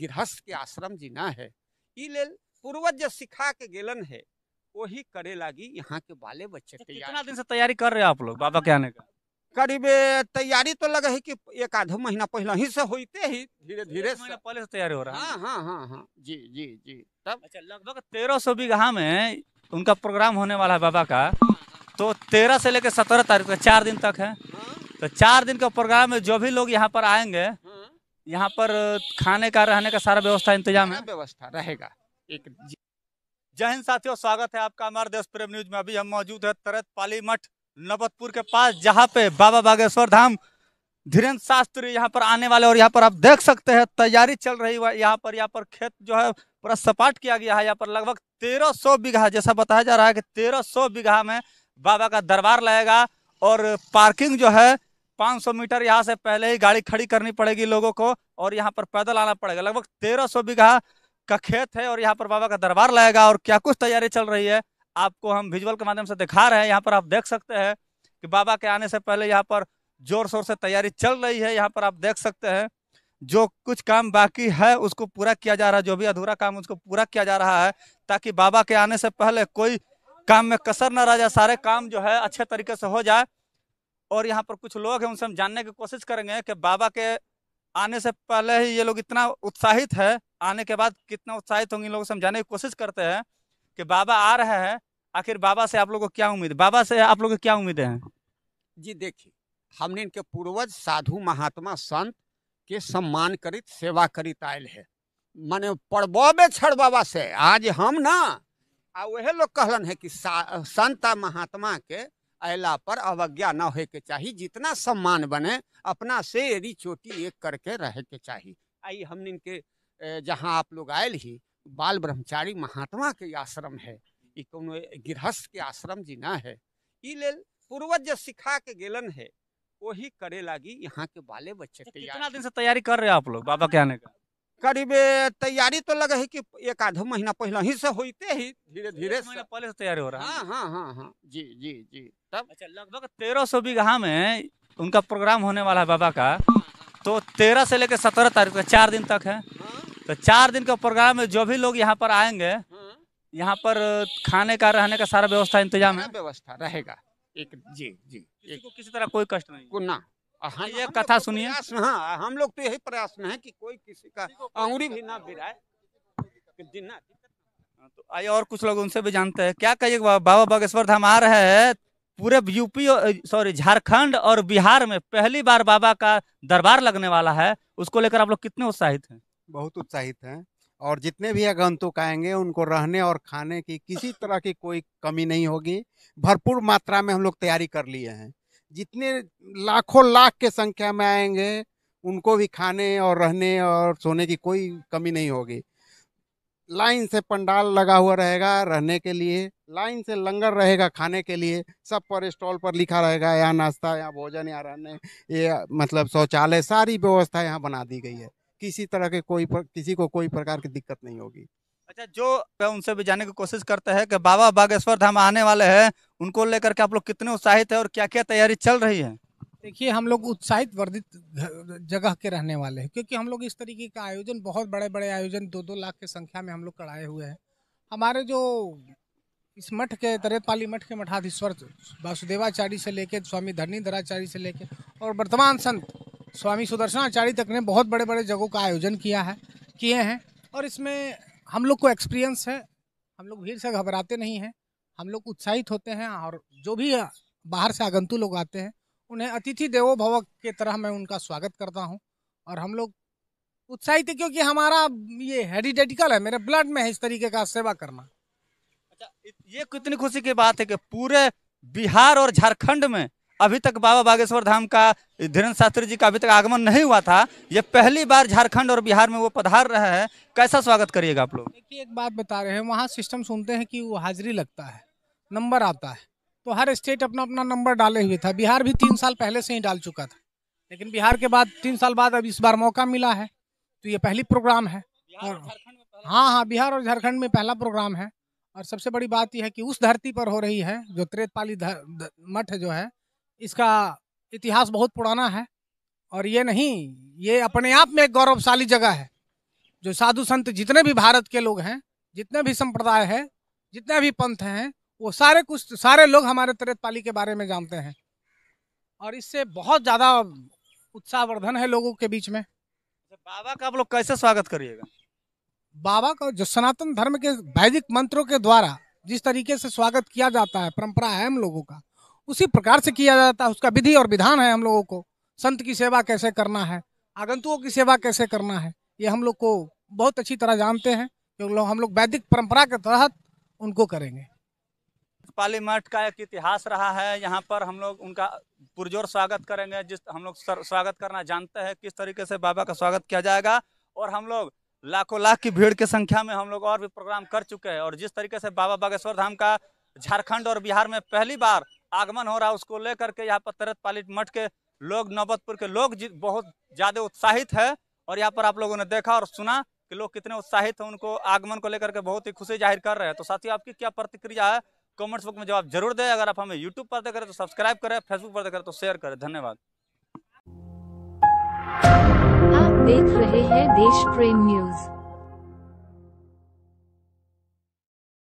गृहस्थ के आश्रम जीना है ई पूर्वज जो सिखा के गेलन है वही करे लगी यहाँ के बाले बच्चे कितना दिन से तैयारी कर रहे हैं आप लोग बाबा के आने का करीब तैयारी तो लगे है कि एक आधो महीना पहले ही से होते ही धीरे धीरे पहले से तैयारी हो रहा है हाँ, हाँ हाँ हाँ जी जी जी तब अच्छा लगभग तेरह सौ बीघा में उनका प्रोग्राम होने वाला है बाबा का हाँ, हाँ। तो तेरह से लेकर सत्रह तारीख तक चार दिन तक है तो चार दिन के प्रोग्राम में जो भी लोग यहाँ पर आएंगे यहाँ पर खाने का रहने का सारा व्यवस्था इंतजाम है व्यवस्था रहेगा एक जय हिंद साथियों स्वागत है आपका हमारे देश प्रेम न्यूज में अभी हम मौजूद है तरत पाली मठ नबतपुर के पास जहाँ पे बाबा बागेश्वर धाम धीरेन्द्र शास्त्री यहाँ पर आने वाले और यहाँ पर आप देख सकते हैं तैयारी चल रही है यहाँ पर यहाँ पर खेत जो है पूरा सपाट किया गया है यहाँ पर लगभग 1300 बीघा जैसा बताया जा रहा है कि 1300 बीघा में बाबा का दरबार लगेगा और पार्किंग जो है 500 मीटर यहाँ से पहले ही गाड़ी खड़ी करनी पड़ेगी लोगों को और यहाँ पर पैदल आना पड़ेगा लगभग 1300 बीघा का खेत है और यहाँ पर बाबा का दरबार लगेगा और क्या कुछ तैयारी चल रही है आपको हम विजुअल के माध्यम से दिखा रहे हैं यहाँ पर आप देख सकते हैं कि बाबा के आने से पहले यहाँ पर जोर शोर से तैयारी चल रही है यहाँ पर आप देख सकते हैं जो कुछ काम बाकी है उसको पूरा किया जा रहा है जो भी अधूरा काम उसको पूरा किया जा रहा है ताकि बाबा के आने से पहले कोई काम में कसर ना रह जाए सारे काम जो है अच्छे तरीके से हो जाए और यहाँ पर कुछ लोग हैं उनसे हम जानने की कोशिश करेंगे कि बाबा के आने से पहले ही ये लोग इतना उत्साहित है आने के बाद कितना उत्साहित होंगे इन लोगों से हम जानने की कोशिश करते हैं कि बाबा आ रहे हैं आखिर बाबा से आप लोगों को क्या उम्मीद बाबा से आप लोगों को क्या उम्मीद है जी देखिए हमने इनके पूर्वज साधु महात्मा संत के सम्मान करित सेवा करित आयल है माने पड़बे छड़ बाबा से आज हम ना आ वह लोग कहलन है कि संत महात्मा के अला पर अवज्ञा न हो के चाहिए जितना सम्मान बने अपना से यदि चोटी एक करके रहे के चाहिए आई हम के जहाँ आप लोग आयल ही बाल ब्रह्मचारी महात्मा के आश्रम है ये कौन गृहस्थ के आश्रम जी ना है ई पूर्वज जो सिखा के गेलन है वही करे लागी यहाँ के बाले बच्चे कितना दिन से तैयारी कर रहे हैं आप लोग बाबा के आने का करीब तैयारी तो लगे है कि एक आधो महीना पहले ही से होते ही धीरे धीरे पहले से तैयारी हो रहा है हाँ हाँ हाँ हाँ जी जी जी तब अच्छा लगभग तेरह सौ बीघा में उनका प्रोग्राम होने वाला है बाबा का तो तेरह से लेकर सत्रह तारीख तक चार दिन तक है हाँ। तो चार दिन का प्रोग्राम में जो भी लोग यहाँ पर आएंगे हाँ। यहाँ पर खाने का रहने का सारा व्यवस्था इंतजाम है व्यवस्था रहेगा एक जी जी किसी को किसी तरह कोई कष्ट नहीं ना हाँ ये कथा तो सुनिए हाँ हम लोग तो यही प्रयास में है कि कोई किसी का अंगुरी भी ना गिराए हाँ, तो आइए और कुछ लोग उनसे भी जानते हैं क्या कहिए बाबा बागेश्वर धाम आ रहे हैं पूरे यूपी सॉरी झारखंड और बिहार में पहली बार बाबा का दरबार लगने वाला है उसको लेकर आप लोग कितने उत्साहित हैं बहुत उत्साहित हैं और जितने भी आगंतुक आएंगे उनको रहने और खाने की किसी तरह की कोई कमी नहीं होगी भरपूर मात्रा में हम लोग तैयारी कर लिए हैं जितने लाखों लाख के संख्या में आएंगे उनको भी खाने और रहने और सोने की कोई कमी नहीं होगी लाइन से पंडाल लगा हुआ रहेगा रहने के लिए लाइन से लंगर रहेगा खाने के लिए सब पर स्टॉल पर लिखा रहेगा यहाँ नाश्ता यहाँ भोजन यहाँ रहने ये मतलब शौचालय सारी व्यवस्था यहाँ बना दी गई है किसी तरह के कोई पर, किसी को कोई प्रकार की दिक्कत नहीं होगी अच्छा जो उनसे भी जाने की कोशिश करते हैं कि बाबा बागेश्वर धाम आने वाले हैं उनको लेकर के आप लोग कितने उत्साहित है और क्या क्या तैयारी चल रही है देखिए हम लोग उत्साहित वर्धित जगह के रहने वाले हैं क्योंकि हम लोग इस तरीके का आयोजन बहुत बड़े बड़े आयोजन दो दो लाख की संख्या में हम लोग कराए हुए हैं हमारे जो इस मठ के तरेतपाली मठ के मठाधीश्वर वासुदेवाचार्य से लेकर स्वामी धरणीधराचार्य से लेकर और वर्तमान संत स्वामी सुदर्शनाचार्य तक ने बहुत बड़े बड़े जगहों का आयोजन किया है किए हैं और इसमें हम लोग को एक्सपीरियंस है हम लोग भीड़ से घबराते नहीं हैं हम लोग उत्साहित होते हैं और जो भी बाहर से आगंतु लोग आते हैं उन्हें अतिथि देवो भव के तरह मैं उनका स्वागत करता हूँ और हम लोग उत्साहित है क्योंकि हमारा ये हेरिडेटिकल है मेरे ब्लड में है इस तरीके का सेवा करना अच्छा ये कितनी खुशी की बात है कि पूरे बिहार और झारखंड में अभी तक बाबा बागेश्वर धाम का धीरेन्द्र शास्त्री जी का अभी तक आगमन नहीं हुआ था ये पहली बार झारखंड और बिहार में वो पधार रहे हैं कैसा स्वागत करिएगा आप लोग देखिए एक बात बता रहे हैं वहाँ सिस्टम सुनते हैं कि वो हाजिरी लगता है नंबर आता है तो हर स्टेट अपना अपना नंबर डाले हुए था बिहार भी तीन साल पहले से ही डाल चुका था लेकिन बिहार के बाद तीन साल बाद अब इस बार मौका मिला है तो ये पहली प्रोग्राम है और हाँ हाँ बिहार और झारखंड में पहला प्रोग्राम है और सबसे बड़ी बात यह है कि उस धरती पर हो रही है जो त्रेतपाली मठ जो है इसका इतिहास बहुत पुराना है और ये नहीं ये अपने आप में एक गौरवशाली जगह है जो साधु संत जितने भी भारत के लोग हैं जितने भी संप्रदाय है जितने भी पंथ हैं वो सारे कुछ सारे लोग हमारे तरेतपाली के बारे में जानते हैं और इससे बहुत ज़्यादा उत्साहवर्धन है लोगों के बीच में अच्छा, बाबा का आप लोग कैसे स्वागत करिएगा बाबा का जो सनातन धर्म के वैदिक मंत्रों के द्वारा जिस तरीके से स्वागत किया जाता है परंपरा है हम लोगों का उसी प्रकार से किया जाता है उसका विधि और विधान है हम लोगों को संत की सेवा कैसे करना है आगंतुओं की सेवा कैसे करना है ये हम लोग को बहुत अच्छी तरह जानते हैं क्योंकि हम लोग वैदिक परंपरा के तहत उनको करेंगे पाली मठ का एक इतिहास रहा है यहाँ पर हम लोग उनका पुरजोर स्वागत करेंगे जिस हम लोग स्वागत करना जानते हैं किस तरीके से बाबा का स्वागत किया जाएगा और हम लोग लाखों लाख की भीड़ की संख्या में हम लोग और भी प्रोग्राम कर चुके हैं और जिस तरीके से बाबा बागेश्वर धाम का झारखंड और बिहार में पहली बार आगमन हो रहा है उसको लेकर के यहाँ पर तरत पाली मठ के लोग नौबतपुर के लोग बहुत ज़्यादा उत्साहित है और यहाँ पर आप लोगों ने देखा और सुना कि लोग कितने उत्साहित हैं उनको आगमन को लेकर के बहुत ही खुशी जाहिर कर रहे हैं तो साथियों आपकी क्या प्रतिक्रिया है कॉमेंट्स बुक में जवाब जरूर दें अगर आप हमें यूट्यूब पर देख रहे तो सब्सक्राइब करें फेसबुक पर देख रहे तो शेयर करें धन्यवाद आप देख रहे हैं देश प्रेम न्यूज़